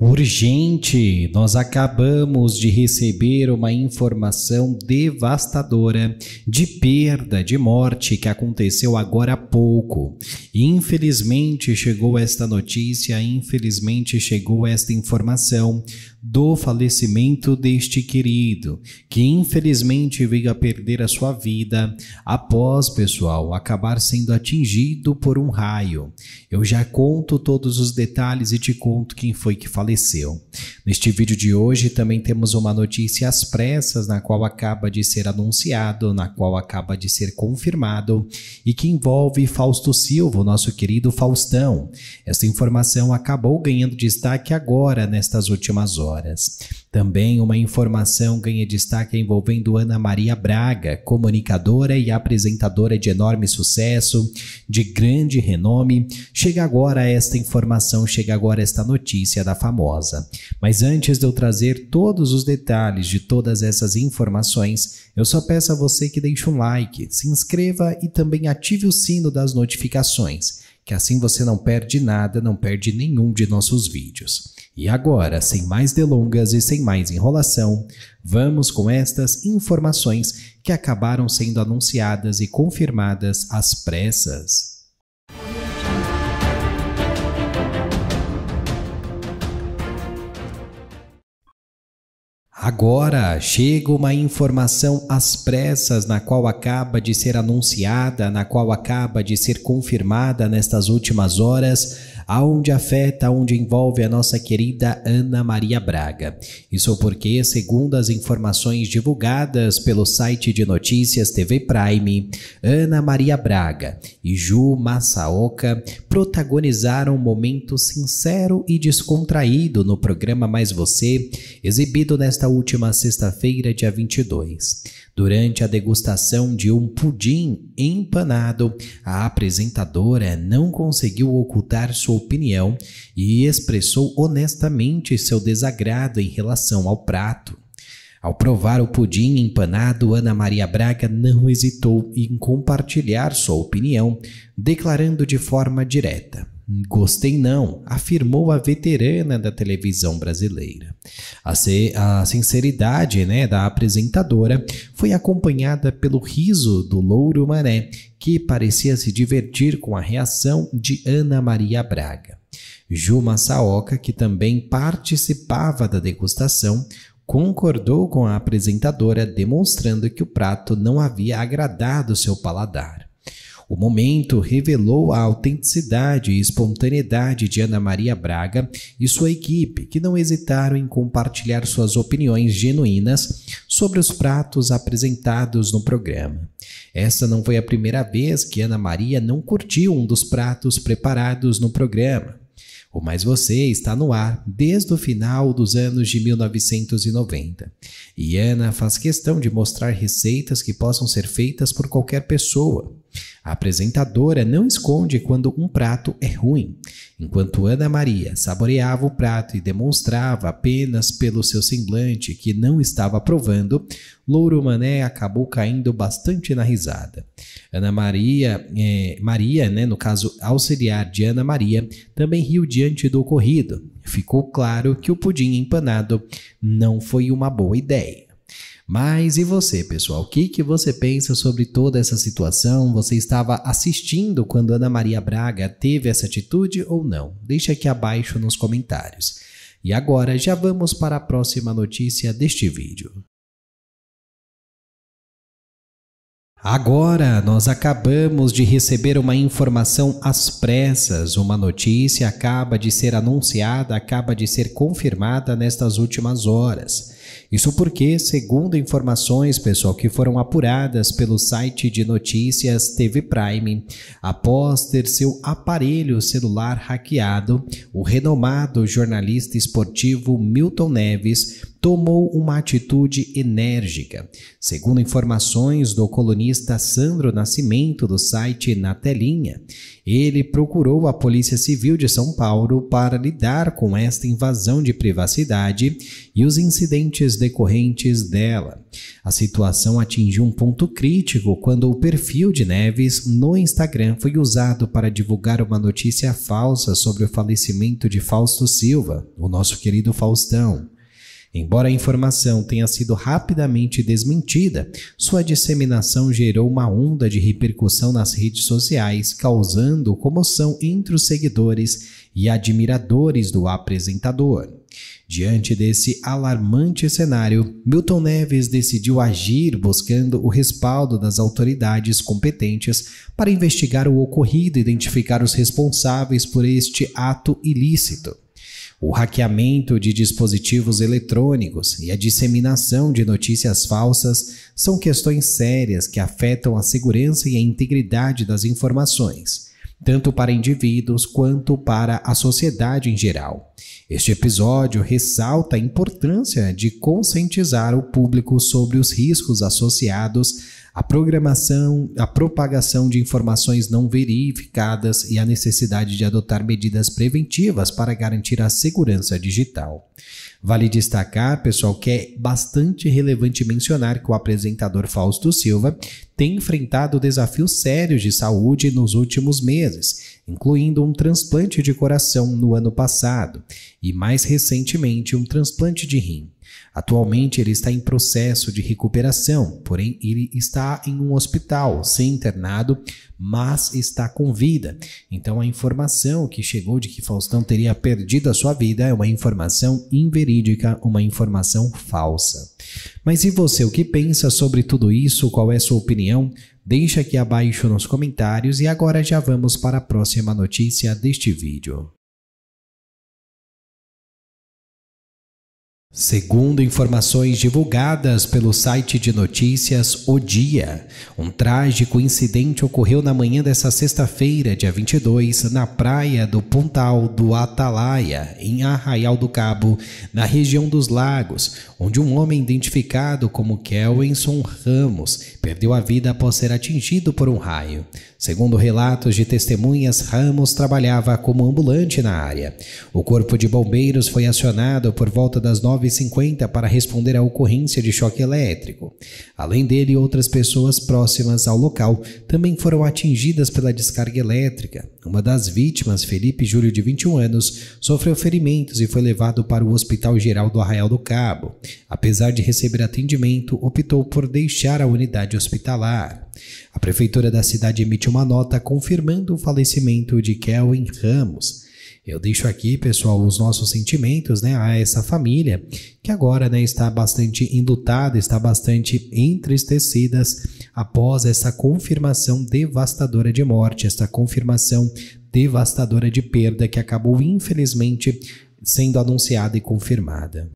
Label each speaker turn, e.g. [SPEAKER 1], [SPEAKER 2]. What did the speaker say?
[SPEAKER 1] Urgente! Nós acabamos de receber uma informação devastadora de perda, de morte que aconteceu agora há pouco. Infelizmente chegou esta notícia, infelizmente chegou esta informação do falecimento deste querido, que infelizmente veio a perder a sua vida após, pessoal, acabar sendo atingido por um raio. Eu já conto todos os detalhes e te conto quem foi que faleceu faleceu. Neste vídeo de hoje também temos uma notícia às pressas, na qual acaba de ser anunciado, na qual acaba de ser confirmado e que envolve Fausto Silva, nosso querido Faustão. Esta informação acabou ganhando destaque agora, nestas últimas horas. Também uma informação ganha destaque envolvendo Ana Maria Braga, comunicadora e apresentadora de enorme sucesso, de grande renome. Chega agora esta informação, chega agora esta notícia da famosa. Mas antes de eu trazer todos os detalhes de todas essas informações, eu só peço a você que deixe um like, se inscreva e também ative o sino das notificações que assim você não perde nada, não perde nenhum de nossos vídeos. E agora, sem mais delongas e sem mais enrolação, vamos com estas informações que acabaram sendo anunciadas e confirmadas às pressas. Agora chega uma informação às pressas, na qual acaba de ser anunciada, na qual acaba de ser confirmada nestas últimas horas, aonde afeta, onde envolve a nossa querida Ana Maria Braga. Isso porque, segundo as informações divulgadas pelo site de notícias TV Prime, Ana Maria Braga e Ju Massaoka protagonizaram um momento sincero e descontraído no programa Mais Você, exibido nesta última sexta-feira, dia 22. Durante a degustação de um pudim empanado, a apresentadora não conseguiu ocultar sua opinião e expressou honestamente seu desagrado em relação ao prato. Ao provar o pudim empanado, Ana Maria Braga não hesitou em compartilhar sua opinião, declarando de forma direta: Gostei não, afirmou a veterana da televisão brasileira. A, a sinceridade né, da apresentadora foi acompanhada pelo riso do Louro Maré, que parecia se divertir com a reação de Ana Maria Braga. Juma Saoka, que também participava da degustação, concordou com a apresentadora, demonstrando que o prato não havia agradado seu paladar. O momento revelou a autenticidade e espontaneidade de Ana Maria Braga e sua equipe, que não hesitaram em compartilhar suas opiniões genuínas sobre os pratos apresentados no programa. Essa não foi a primeira vez que Ana Maria não curtiu um dos pratos preparados no programa. O Mais Você está no ar desde o final dos anos de 1990. E Ana faz questão de mostrar receitas que possam ser feitas por qualquer pessoa, a apresentadora não esconde quando um prato é ruim. Enquanto Ana Maria saboreava o prato e demonstrava apenas pelo seu semblante que não estava provando, Louro Mané acabou caindo bastante na risada. Ana Maria, é, Maria, né, no caso auxiliar de Ana Maria, também riu diante do ocorrido. Ficou claro que o pudim empanado não foi uma boa ideia. Mas e você, pessoal? O que, que você pensa sobre toda essa situação? Você estava assistindo quando Ana Maria Braga teve essa atitude ou não? Deixa aqui abaixo nos comentários. E agora já vamos para a próxima notícia deste vídeo. Agora, nós acabamos de receber uma informação às pressas, uma notícia acaba de ser anunciada, acaba de ser confirmada nestas últimas horas. Isso porque, segundo informações, pessoal, que foram apuradas pelo site de notícias TV Prime, após ter seu aparelho celular hackeado, o renomado jornalista esportivo Milton Neves tomou uma atitude enérgica. Segundo informações do colunista Sandro Nascimento do site Na Telinha, ele procurou a Polícia Civil de São Paulo para lidar com esta invasão de privacidade e os incidentes decorrentes dela. A situação atingiu um ponto crítico quando o perfil de Neves no Instagram foi usado para divulgar uma notícia falsa sobre o falecimento de Fausto Silva, o nosso querido Faustão. Embora a informação tenha sido rapidamente desmentida, sua disseminação gerou uma onda de repercussão nas redes sociais, causando comoção entre os seguidores e admiradores do apresentador. Diante desse alarmante cenário, Milton Neves decidiu agir buscando o respaldo das autoridades competentes para investigar o ocorrido e identificar os responsáveis por este ato ilícito o hackeamento de dispositivos eletrônicos e a disseminação de notícias falsas são questões sérias que afetam a segurança e a integridade das informações, tanto para indivíduos quanto para a sociedade em geral. Este episódio ressalta a importância de conscientizar o público sobre os riscos associados a programação, a propagação de informações não verificadas e a necessidade de adotar medidas preventivas para garantir a segurança digital. Vale destacar, pessoal, que é bastante relevante mencionar que o apresentador Fausto Silva tem enfrentado desafios sérios de saúde nos últimos meses, incluindo um transplante de coração no ano passado e, mais recentemente, um transplante de rim. Atualmente ele está em processo de recuperação, porém ele está em um hospital, sem internado, mas está com vida. Então a informação que chegou de que Faustão teria perdido a sua vida é uma informação inverídica, uma informação falsa. Mas e você, o que pensa sobre tudo isso? Qual é sua opinião? Deixa aqui abaixo nos comentários e agora já vamos para a próxima notícia deste vídeo. Segundo informações divulgadas pelo site de notícias O Dia, um trágico incidente ocorreu na manhã desta sexta-feira, dia 22, na praia do Pontal do Atalaia, em Arraial do Cabo, na região dos Lagos, onde um homem identificado como Kelvinson Ramos perdeu a vida após ser atingido por um raio. Segundo relatos de testemunhas, Ramos trabalhava como ambulante na área. O corpo de bombeiros foi acionado por volta das 9 para responder à ocorrência de choque elétrico. Além dele, outras pessoas próximas ao local também foram atingidas pela descarga elétrica. Uma das vítimas, Felipe Júlio, de 21 anos, sofreu ferimentos e foi levado para o Hospital Geral do Arraial do Cabo. Apesar de receber atendimento, optou por deixar a unidade hospitalar. A prefeitura da cidade emite uma nota confirmando o falecimento de Kelvin Ramos. Eu deixo aqui, pessoal, os nossos sentimentos né, a essa família que agora né, está bastante enlutada, está bastante entristecida após essa confirmação devastadora de morte, essa confirmação devastadora de perda que acabou, infelizmente, sendo anunciada e confirmada.